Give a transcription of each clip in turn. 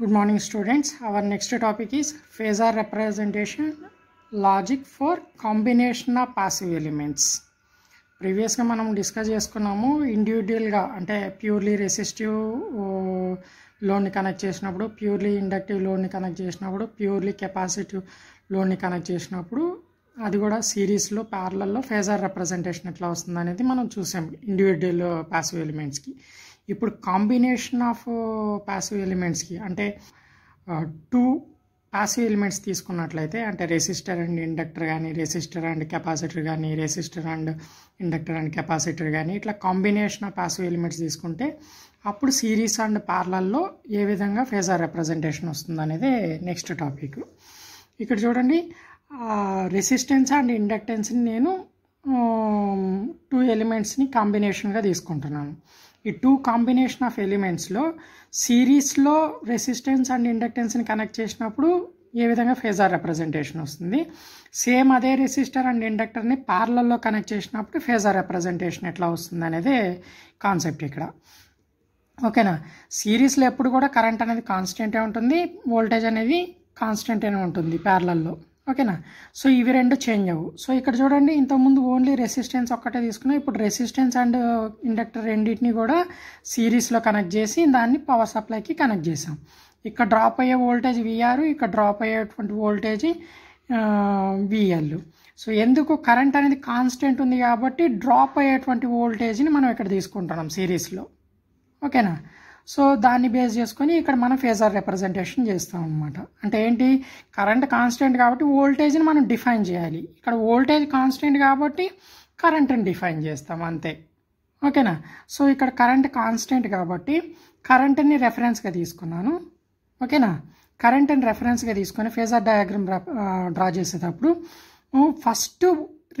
good morning students our next topic is phasor representation logic for combination of passive elements ప్రీవియస్గా మనం discuss చేసుకున్నాము ఇండివిజువల్గా అంటే purely resistive లోన్ని కనెక్ట్ చేసినప్పుడు ప్యూర్లీ ఇండక్టివ్ లోన్ని కనెక్ట్ చేసినప్పుడు ప్యూర్లీ కెపాసిటివ్ లోన్ని కనెక్ట్ చేసినప్పుడు అది కూడా సిరీస్లో ప్యారలల్లో ఫేజర్ రిప్రజెంటేషన్ ఎట్లా వస్తుంది అనేది మనం చూసాం ఇండివిజువల్ పాసివ్ ఎలిమెంట్స్కి ఇప్పుడు కాంబినేషన్ ఆఫ్ ప్యాసివ్ ఎలిమెంట్స్కి అంటే టూ ప్యాసివ్ ఎలిమెంట్స్ తీసుకున్నట్లయితే అంటే రెసిస్టర్ అండ్ ఇండక్టర్ కానీ రెసిస్టర్ అండ్ కెపాసిటర్ కానీ resistor and inductor and capacitor కానీ ఇట్లా కాంబినేషన్ ఆఫ్ ప్యాసివ్ ఎలిమెంట్స్ తీసుకుంటే అప్పుడు సిరీస్ అండ్ పార్లల్లో ఏ విధంగా ఫేజర్ రిప్రజెంటేషన్ వస్తుంది అనేది నెక్స్ట్ టాపిక్ ఇక్కడ చూడండి రెసిస్టెన్స్ అండ్ ఇండక్టెన్స్ని నేను టూ ఎలిమెంట్స్ని కాంబినేషన్గా తీసుకుంటున్నాను ఈ టూ కాంబినేషన్ ఆఫ్ ఎలిమెంట్స్లో సిరీస్లో రెసిస్టెన్స్ అండ్ ఇండక్టెన్స్ని కనెక్ట్ చేసినప్పుడు ఏ విధంగా ఫేజార్ రిప్రజెంటేషన్ వస్తుంది సేమ్ అదే రెసిస్టర్ అండ్ ఇండక్టర్ని పార్లల్లో కనెక్ట్ చేసినప్పుడు ఫేజార్ రిప్రజెంటేషన్ ఎట్లా వస్తుంది అనేది కాన్సెప్ట్ ఇక్కడ ఓకేనా సిరీస్లో ఎప్పుడు కూడా కరెంట్ అనేది కాన్స్టెంటే ఉంటుంది వోల్టేజ్ అనేది కాన్స్టెంట్ ఉంటుంది ప్యారలల్లో ఓకేనా సో ఇవి రెండు చేంజ్ అవ్వు సో ఇక్కడ చూడండి ఇంతకుముందు ఓన్లీ రెసిస్టెన్స్ ఒక్కటే తీసుకున్నాం ఇప్పుడు రెసిస్టెన్స్ అండ్ ఇండక్టర్ రెండింటిని కూడా సిరీస్లో కనెక్ట్ చేసి దాన్ని పవర్ సప్లైకి కనెక్ట్ చేసాం ఇక్కడ డ్రాప్ అయ్యే వోల్టేజ్ విఆర్ ఇక్కడ డ్రాప్ అయ్యేటువంటి వోల్టేజ్ విఎల్ uh, సో ఎందుకు కరెంట్ అనేది కాన్స్టెంట్ ఉంది కాబట్టి డ్రాప్ అయ్యేటువంటి వోల్టేజ్ని మనం ఇక్కడ తీసుకుంటున్నాం సిరీస్లో ఓకేనా సో దాన్ని బేస్ చేసుకొని ఇక్కడ మనం ఫేజర్ రిప్రజెంటేషన్ చేస్తాం అనమాట అంటే ఏంటి కరెంట్ కాన్స్టెంట్ కాబట్టి ఓల్టేజ్ని మనం డిఫైన్ చేయాలి ఇక్కడ ఓల్టేజ్ కాన్స్టెంట్ కాబట్టి కరెంట్ని డిఫైన్ చేస్తాం అంతే ఓకేనా సో ఇక్కడ కరెంట్ కాన్స్టెంట్ కాబట్టి కరెంట్ని రెఫరెన్స్గా తీసుకున్నాను ఓకేనా కరెంట్ని రెఫరెన్స్గా తీసుకొని ఫేజర్ డయాగ్రామ్ డ్రా చేసేటప్పుడు ఫస్ట్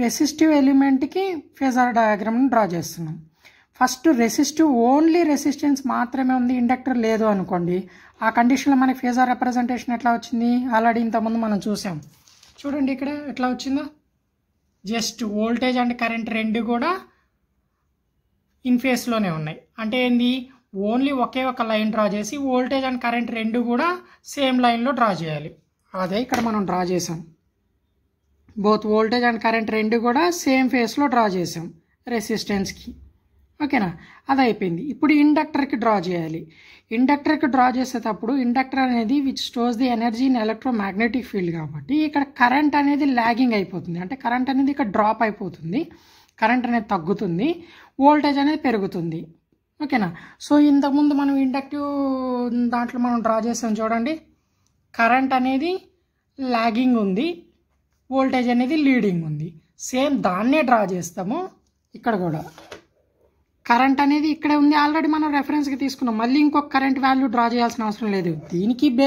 రెసిస్టివ్ ఎలిమెంట్కి ఫేజర్ డయాగ్రామ్ని డ్రా చేస్తున్నాం ఫస్ట్ రెసిస్టివ్ ఓన్లీ రెసిస్టెన్స్ మాత్రమే ఉంది ఇండక్టర్ లేదు అనుకోండి ఆ కండిషన్లో మనకి ఫేజర్ రిప్రజెంటేషన్ ఎట్లా వచ్చింది ఆల్రెడీ ఇంతకుముందు మనం చూసాం చూడండి ఇక్కడ ఎట్లా వచ్చిందో జస్ట్ వోల్టేజ్ అండ్ కరెంట్ రెండు కూడా ఇన్ ఫేస్లోనే ఉన్నాయి అంటే ఏంది ఓన్లీ ఒకే ఒక లైన్ డ్రా చేసి వోల్టేజ్ అండ్ కరెంట్ రెండు కూడా సేమ్ లైన్లో డ్రా చేయాలి అదే ఇక్కడ మనం డ్రా చేసాం బోత్ వోల్టేజ్ అండ్ కరెంట్ రెండు కూడా సేమ్ ఫేస్లో డ్రా చేసాం రెసిస్టెన్స్కి ఓకేనా అది అయిపోయింది ఇప్పుడు ఇండక్టర్కి డ్రా చేయాలి ఇండక్టర్కి డ్రా చేసేటప్పుడు ఇండక్టర్ అనేది which stores the energy in electromagnetic field కాబట్టి ఇక్కడ కరెంట్ అనేది లాగింగ్ అయిపోతుంది అంటే కరెంట్ అనేది ఇక్కడ డ్రాప్ అయిపోతుంది కరెంట్ అనేది తగ్గుతుంది వోల్టేజ్ అనేది పెరుగుతుంది ఓకేనా సో ఇంతకుముందు మనం ఇండక్టివ్ దాంట్లో మనం డ్రా చేసాం చూడండి కరెంట్ అనేది లాగింగ్ ఉంది వోల్టేజ్ అనేది లీడింగ్ ఉంది సేమ్ దాన్నే డ్రా చేస్తాము ఇక్కడ కూడా కరెంట్ అనేది ఇక్కడే ఉంది ఆల్రెడీ మనం రెఫరెన్స్కి తీసుకున్నాం మళ్ళీ ఇంకొక కరెంట్ వాల్యూ డ్రా చేయాల్సిన అవసరం లేదు దీనికి బే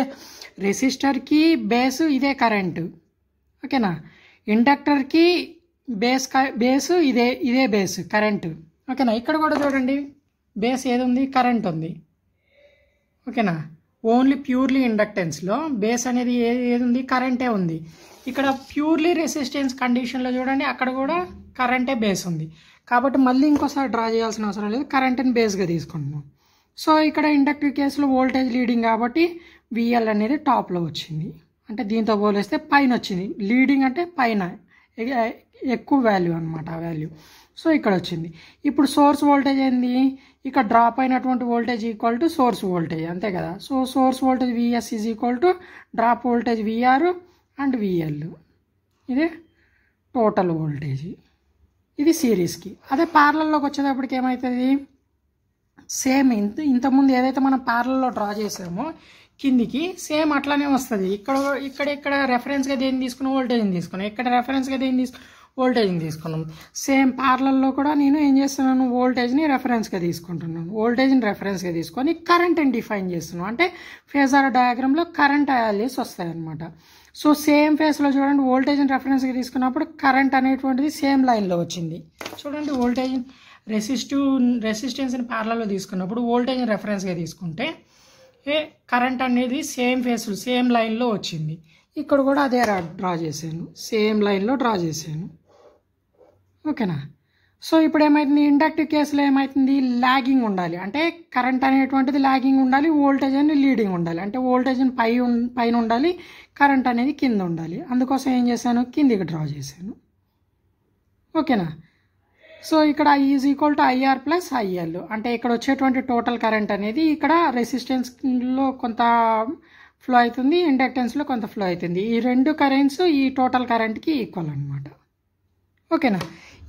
రెసిస్టర్కి బేస్ ఇదే కరెంటు ఓకేనా ఇండక్టర్కి బేస్ బేస్ ఇదే ఇదే బేస్ కరెంటు ఓకేనా ఇక్కడ కూడా చూడండి బేస్ ఏది ఉంది కరెంట్ ఉంది ఓకేనా ఓన్లీ ప్యూర్లీ ఇండక్టెన్స్లో బేస్ అనేది ఏది ఏది ఉంది కరెంటే ఉంది ఇక్కడ ప్యూర్లీ రెసిస్టెన్స్ కండిషన్లో చూడండి అక్కడ కూడా కరెంటే బేస్ ఉంది కాబట్టి మళ్ళీ ఇంకోసారి డ్రా చేయాల్సిన అవసరం లేదు కరెంట్ని బేస్గా తీసుకుంటున్నాం సో ఇక్కడ ఇండక్టివ్ కేసులో వోల్టేజ్ లీడింగ్ కాబట్టి విఎల్ అనేది టాప్లో వచ్చింది అంటే దీంతో పోలిస్తే పైన వచ్చింది లీడింగ్ అంటే పైన ఎక్కువ వాల్యూ అనమాట ఆ వాల్యూ సో ఇక్కడ వచ్చింది ఇప్పుడు సోర్స్ వోల్టేజ్ ఏంది ఇక్కడ డ్రాప్ అయినటువంటి voltage equal to source voltage అంతే కదా so source voltage VS is equal to drop voltage VR and VL ఇదే టోటల్ వోల్టేజ్ ఇది సిరీస్కి అదే పార్లర్లోకి వచ్చేటప్పటికి ఏమవుతుంది సేమ్ ఇంత ఇంతకుముందు ఏదైతే మనం పార్లర్లో డ్రా చేసామో కిందికి సేమ్ అట్లానే వస్తుంది ఇక్కడ ఇక్కడ ఇక్కడ రెఫరెన్స్గా దేని తీసుకున్న వోల్టేజ్ని తీసుకున్నాం ఇక్కడ రెఫరెన్స్గా దేని తీసుకున్నాం ఓల్టేజ్ని తీసుకున్నాం సేమ్ పార్లర్లో కూడా నేను ఏం చేస్తున్నాను ఓల్టేజ్ని రెఫరెన్స్గా తీసుకుంటున్నాను ఓల్టేజ్ని రెఫరెన్స్గా తీసుకొని కరెంట్ని డిఫైన్ చేస్తున్నాను అంటే ఫేజార్ డయాగ్రామ్లో కరెంట్ వాల్యూస్ వస్తాయన్నమాట సో సేమ్ ఫేస్లో చూడండి వోల్టేజ్ని రెఫరెన్స్గా తీసుకున్నప్పుడు కరెంట్ అనేటువంటిది సేమ్ లైన్లో వచ్చింది చూడండి వోల్టేజ్ రెసిస్టివ్ రెసిస్టెన్స్ని ప్యారలలో తీసుకున్నప్పుడు వోల్టేజ్ని రెఫరెన్స్గా తీసుకుంటే కరెంట్ అనేది సేమ్ ఫేస్లో సేమ్ లైన్లో వచ్చింది ఇక్కడ కూడా అదే డ్రా చేశాను సేమ్ లైన్లో డ్రా చేశాను ఓకేనా సో ఇప్పుడు ఏమవుతుంది ఇండక్టివ్ కేసులో ఏమవుతుంది లాగింగ్ ఉండాలి అంటే కరెంట్ అనేటువంటిది లాగింగ్ ఉండాలి వోల్టేజ్ అనేది లీడింగ్ ఉండాలి అంటే వోల్టేజ్ పై పైన ఉండాలి కరెంట్ అనేది కింద ఉండాలి అందుకోసం ఏం చేశాను కిందికి డ్రా చేశాను ఓకేనా సో ఇక్కడ is equal to IR plus IL అంటే ఇక్కడ వచ్చేటువంటి టోటల్ కరెంట్ అనేది ఇక్కడ రెసిస్టెన్స్లో కొంత ఫ్లో అవుతుంది ఇండక్టెన్స్లో కొంత ఫ్లో అవుతుంది ఈ రెండు కరెంట్స్ ఈ టోటల్ కరెంట్కి ఈక్వల్ అనమాట ఓకేనా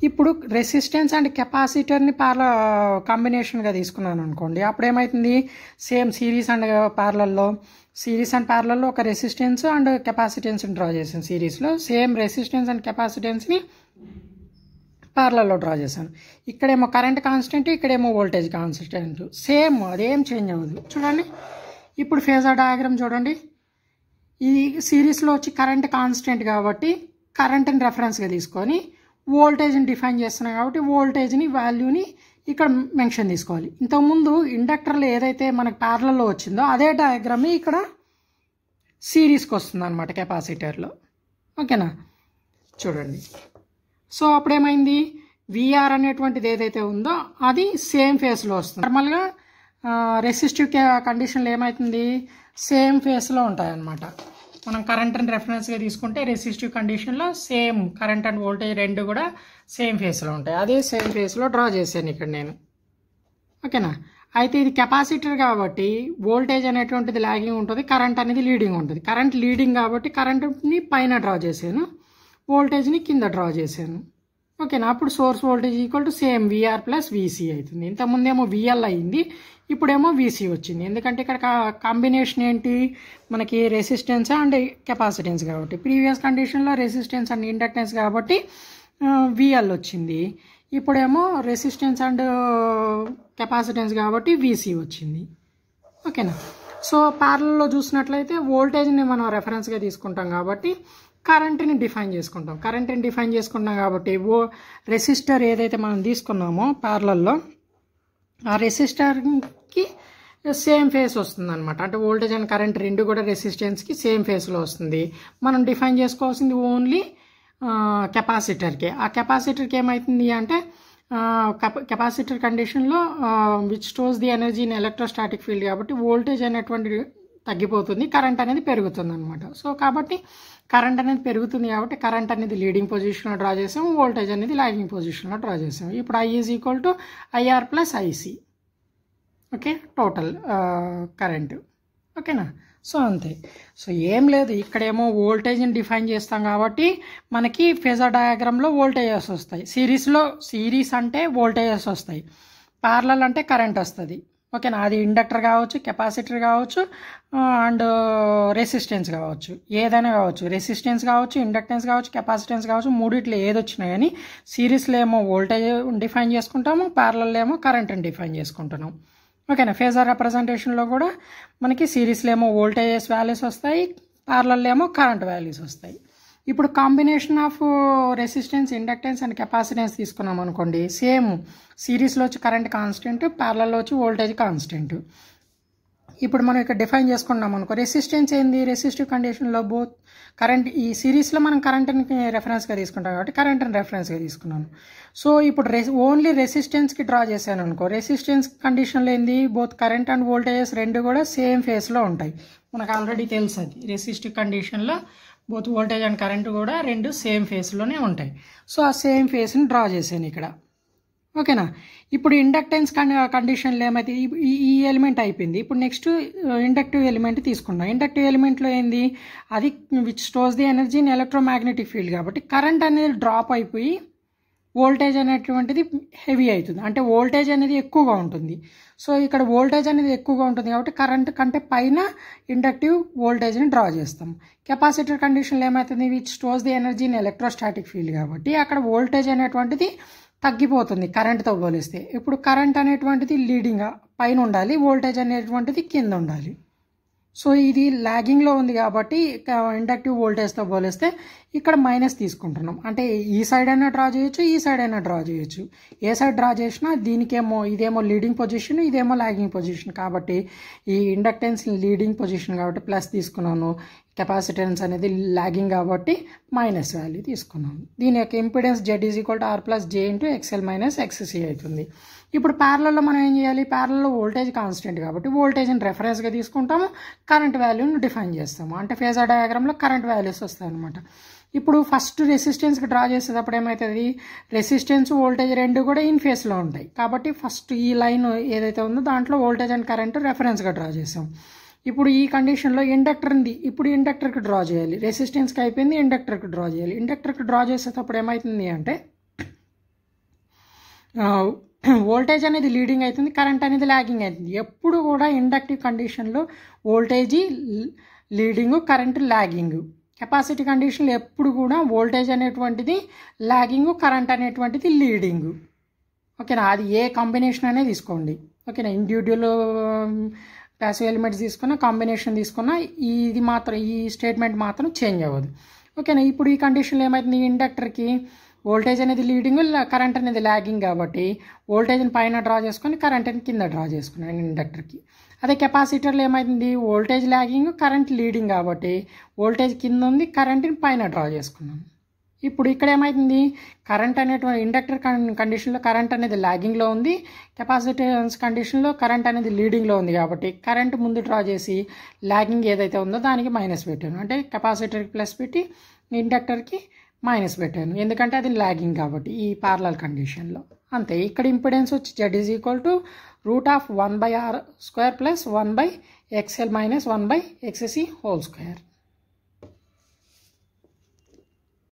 ఇప్పుడు రెసిస్టెన్స్ అండ్ కెపాసిటర్ని పార్ల కాంబినేషన్గా తీసుకున్నాను అనుకోండి అప్పుడు ఏమవుతుంది సేమ్ సిరీస్ అండ్ పార్లల్లో సిరీస్ అండ్ పార్లల్లో ఒక రెసిస్టెన్స్ అండ్ కెపాసిటెన్స్ని డ్రా చేశాను సిరీస్లో సేమ్ రెసిస్టెన్స్ అండ్ కెపాసిటెన్స్ని పార్లర్లో డ్రా చేశాను ఇక్కడేమో కరెంట్ కాన్స్టెంట్ ఇక్కడేమో వోల్టేజ్ కాన్స్టెంట్ సేమ్ అదేం చేంజ్ అవ్వదు చూడండి ఇప్పుడు ఫేజర్ డయాగ్రామ్ చూడండి ఈ సిరీస్లో వచ్చి కరెంట్ కాన్స్టెంట్ కాబట్టి కరెంట్ని రెఫరెన్స్గా తీసుకొని వోల్టేజ్ని డిఫైన్ చేస్తున్నాం కాబట్టి వోల్టేజ్ని వాల్యూని ఇక్కడ మెన్షన్ తీసుకోవాలి ఇంతకుముందు ఇండక్టర్లు ఏదైతే మనకు ప్యారలలో వచ్చిందో అదే డయాగ్రామ్ ఇక్కడ సిరీస్కి వస్తుంది అనమాట కెపాసిటర్లో ఓకేనా చూడండి సో అప్పుడేమైంది విఆర్ అనేటువంటిది ఏదైతే ఉందో అది సేమ్ ఫేస్లో వస్తుంది నార్మల్గా రెసిస్టివ్ కండిషన్లు ఏమవుతుంది సేమ్ ఫేస్లో ఉంటాయన్నమాట మనం కరెంట్ అండ్ రెఫరెన్స్గా తీసుకుంటే రెసిస్టివ్ కండిషన్లో సేమ్ కరెంట్ అండ్ వోల్టేజ్ రెండు కూడా సేమ్ ఫేస్లో ఉంటాయి అదే సేమ్ ఫేస్లో డ్రా చేశాను ఇక్కడ నేను ఓకేనా అయితే ఇది కెపాసిటర్ కాబట్టి వోల్టేజ్ అనేటువంటిది లాగింగ్ ఉంటుంది కరెంట్ అనేది లీడింగ్ ఉంటుంది కరెంట్ లీడింగ్ కాబట్టి కరెంట్ని పైన డ్రా చేశాను వోల్టేజ్ని కింద డ్రా చేశాను ఓకేనా అప్పుడు source voltage equal to same VR plus VC అవుతుంది ఇంతకుముందేమో విఎల్ అయింది ఇప్పుడేమో వీసీ వచ్చింది ఎందుకంటే ఇక్కడ కాంబినేషన్ ఏంటి మనకి రెసిస్టెన్స్ అండ్ కెపాసిటెన్స్ కాబట్టి ప్రీవియస్ కండిషన్లో రెసిస్టెన్స్ అండ్ ఇండక్టెన్స్ కాబట్టి విఎల్ వచ్చింది ఇప్పుడేమో రెసిస్టెన్స్ అండ్ కెపాసిటెన్స్ కాబట్టి వీసీ వచ్చింది ఓకేనా సో ప్యారల్లో చూసినట్లయితే వోల్టేజ్ని మనం రెఫరెన్స్గా తీసుకుంటాం కాబట్టి కరెంట్ని డిఫైన్ చేసుకుంటాం కరెంట్ని డిఫైన్ చేసుకుంటాం కాబట్టి ఓ రెసిస్టర్ ఏదైతే మనం తీసుకున్నామో ప్యారలల్లో ఆ రెసిస్టర్కి సేమ్ ఫేస్ వస్తుంది అనమాట అంటే ఓల్టేజ్ అండ్ కరెంట్ రెండు కూడా రెసిస్టెన్స్కి సేమ్ ఫేస్లో వస్తుంది మనం డిఫైన్ చేసుకోవాల్సింది ఓన్లీ కెపాసిటర్కి ఆ కెపాసిటర్కి ఏమవుతుంది అంటే కెపాసిటర్ కండిషన్లో which stores the energy in electrostatic field కాబట్టి ఓల్టేజ్ అనేటువంటి తగ్గిపోతుంది కరెంట్ అనేది పెరుగుతుంది అనమాట సో కాబట్టి కరెంట్ అనేది పెరుగుతుంది కాబట్టి కరెంట్ అనేది లీడింగ్ పొజిషన్లో డ్రా చేసాము వోల్టేజ్ అనేది లాగింగ్ పొజిషన్లో డ్రా చేసాము ఇప్పుడు I is equal to IR plus IC okay total current ఓకేనా సో అంతే సో ఏం లేదు ఇక్కడేమో వోల్టేజ్ని డిఫైన్ చేస్తాం కాబట్టి మనకి ఫేజర్ డయాగ్రామ్లో వోల్టేజెస్ వస్తాయి సిరీస్లో సిరీస్ అంటే వోల్టేజెస్ వస్తాయి పార్లల్ అంటే కరెంట్ వస్తుంది ఓకేనా అది ఇండక్టర్ కావచ్చు కెపాసిటర్ కావచ్చు అండ్ రెసిస్టెన్స్ కావచ్చు ఏదైనా కావచ్చు రెసిస్టెన్స్ కావచ్చు ఇండక్టెన్స్ కావచ్చు కెపాసిటెన్స్ కావచ్చు మూడిట్లో ఏది వచ్చినా కానీ సిరీస్లో ఏమో వోల్టేజ్ డిఫైన్ చేసుకుంటాము ప్యారలలో ఏమో కరెంట్ని డిఫైన్ చేసుకుంటున్నాం ఓకేనా ఫేజర్ రిప్రజెంటేషన్లో కూడా మనకి సిరీస్లో ఏమో వోల్టేజెస్ వాల్యూస్ వస్తాయి పార్లర్లో ఏమో కరెంట్ వాల్యూస్ వస్తాయి ఇప్పుడు combination of resistance inductance and capacitance తీసుకున్నాం అనుకోండి సేమ్ సిరీస్లో వచ్చి కరెంట్ కాన్స్టెంట్ ప్యారలలో వచ్చి వోల్టేజ్ కాన్స్టెంట్ ఇప్పుడు మనం ఇక్కడ డిఫైన్ చేసుకున్నాం అనుకో రెసిస్టెన్స్ ఏంది రెసిస్టివ్ కండిషన్లో బోత్ కరెంట్ ఈ సిరీస్లో మనం కరెంట్ని రెఫరెన్స్గా తీసుకుంటాం కాబట్టి కరెంట్ని రెఫరెన్స్గా తీసుకున్నాను సో ఇప్పుడు రెసి ఓన్లీ రెసిస్టెన్స్కి డ్రా చేశాను అనుకో రెసిస్టెన్స్ కండిషన్లో ఏంది బోత్ కరెంట్ అండ్ వోల్టేజెస్ రెండు కూడా సేమ్ ఫేస్లో ఉంటాయి మనకు ఆల్రెడీ తెలుసు అది రెసిస్టివ్ కండిషన్లో బోత్ వోల్టేజ్ అండ్ కరెంటు కూడా రెండు సేమ్ ఫేస్లోనే ఉంటాయి సో ఆ సేమ్ ఫేస్ని డ్రా చేశాను ఇక్కడ ఓకేనా ఇప్పుడు ఇండక్టెన్స్ కండిషన్లో ఏమైతే ఈ ఎలిమెంట్ అయిపోయింది ఇప్పుడు నెక్స్ట్ ఇండక్టివ్ ఎలిమెంట్ తీసుకుందాం ఇండక్టివ్ ఎలిమెంట్లో ఏంది అది which stores the energy in electromagnetic field కాబట్టి కరెంట్ అనేది డ్రాప్ అయిపోయి వోల్టేజ్ అనేటువంటిది హెవీ అవుతుంది అంటే వోల్టేజ్ అనేది ఎక్కువగా ఉంటుంది సో ఇక్కడ వోల్టేజ్ అనేది ఎక్కువగా ఉంటుంది కాబట్టి కరెంట్ కంటే పైన ఇండక్టివ్ వోల్టేజ్ని డ్రా చేస్తాం కెపాసిటర్ కండిషన్లో ఏమవుతుంది which stores the energy in electrostatic field కాబట్టి అక్కడ వోల్టేజ్ అనేటువంటిది తగ్గిపోతుంది కరెంట్తో పోలిస్తే ఇప్పుడు కరెంట్ అనేటువంటిది లీడింగ్ పైన ఉండాలి వోల్టేజ్ అనేటువంటిది కింద ఉండాలి సో ఇది ల్యాగింగ్లో ఉంది కాబట్టి ఇండక్టివ్ వోల్టేజ్తో పోలిస్తే ఇక్కడ మైనస్ తీసుకుంటున్నాం అంటే ఈ సైడ్ అయినా డ్రా చేయొచ్చు ఈ సైడ్ అయినా డ్రా చేయొచ్చు ఏ సైడ్ డ్రా చేసినా దీనికేమో ఇదేమో లీడింగ్ పొజిషన్ ఇదేమో ల్యాగింగ్ పొజిషన్ కాబట్టి ఈ ఇండక్టెన్స్ లీడింగ్ పొజిషన్ కాబట్టి ప్లస్ తీసుకున్నాను కెపాసిటెన్స్ అనేది లాగింగ్ కాబట్టి మైనస్ వాల్యూ తీసుకున్నాం దీని యొక్క impedance Z is equal to R plus j into XL minus XC అవుతుంది ఇప్పుడు ప్యారలలో మనం ఏం చేయాలి ప్యారలలో వోల్టేజ్ కాన్స్టెంట్ కాబట్టి వోల్టేజ్ని రెఫరెన్స్గా తీసుకుంటాము కరెంట్ వాల్యూని డిఫైన్ చేస్తాము అంటే ఫేజర్ డయాగ్రామ్లో కరెంట్ వాల్యూస్ అనమాట ఇప్పుడు ఫస్ట్ రెసిస్టెన్స్కి డ్రా చేసేటప్పుడు ఏమవుతుంది రెసిస్టెన్స్ వోల్టేజ్ రెండు కూడా ఇన్ ఫేస్లో ఉంటాయి కాబట్టి ఫస్ట్ ఈ లైన్ ఏదైతే ఉందో దాంట్లో వోల్టేజ్ అండ్ కరెంట్ రెఫరెన్స్గా డ్రా చేస్తాం ఇప్పుడు ఈ కండిషన్లో ఇండక్టర్ ఉంది ఇప్పుడు ఇండక్టర్కి డ్రా చేయాలి రెసిస్టెన్స్కి అయిపోయింది ఇండక్టర్కి డ్రా చేయాలి ఇండక్టర్కి డ్రా చేసేటప్పుడు ఏమవుతుంది అంటే వోల్టేజ్ అనేది లీడింగ్ అవుతుంది కరెంట్ అనేది ల్యాగింగ్ అవుతుంది ఎప్పుడు కూడా ఇండక్టివ్ కండిషన్లో voltage leading current lagging capacity కండిషన్లో ఎప్పుడు కూడా వోల్టేజ్ అనేటువంటిది ల్యాగింగ్ కరెంట్ అనేటువంటిది లీడింగ్ ఓకేనా అది ఏ కాంబినేషన్ అనేది తీసుకోండి ఓకేనా ఇండివిజువల్ ప్యాసివ్ ఎలిమెంట్స్ తీసుకున్నా కాంబినేషన్ తీసుకున్నా ఇది మాత్రం ఈ స్టేట్మెంట్ మాత్రం చేంజ్ అవ్వదు ఓకేనా ఇప్పుడు ఈ కండిషన్లో ఏమవుతుంది ఇండక్టర్కి వోల్టేజ్ అనేది లీడింగ్ కరెంట్ అనేది ల్యాగింగ్ కాబట్టి వోల్టేజ్ని పైన డ్రా చేసుకొని కరెంట్ని కింద డ్రా చేసుకున్నాను ఇండక్టర్కి అదే కెపాసిటర్లో ఏమైంది వోల్టేజ్ ల్యాగింగ్ కరెంట్ లీడింగ్ కాబట్టి వోల్టేజ్ కింద ఉంది కరెంట్ని పైన డ్రా చేసుకున్నాను ఇప్పుడు ఇక్కడ ఏమైతుంది కరెంట్ అనేటువంటి ఇండక్టర్ కండిషన్లో కరెంట్ అనేది లాగింగ్లో ఉంది కెపాసిటన్స్ కండిషన్లో కరెంట్ అనేది లీడింగ్లో ఉంది కాబట్టి కరెంట్ ముందు డ్రా చేసి లాగింగ్ ఏదైతే ఉందో దానికి మైనస్ పెట్టాను అంటే కెపాసిటర్కి ప్లస్ పెట్టి ఇండక్టర్కి మైనస్ పెట్టాను ఎందుకంటే అది లాగింగ్ కాబట్టి ఈ పార్లల్ కండిషన్లో అంతే ఇక్కడ ఇంపిడెన్స్ వచ్చి Z is equal to root of one by R square plus one by XL minus one by XC whole square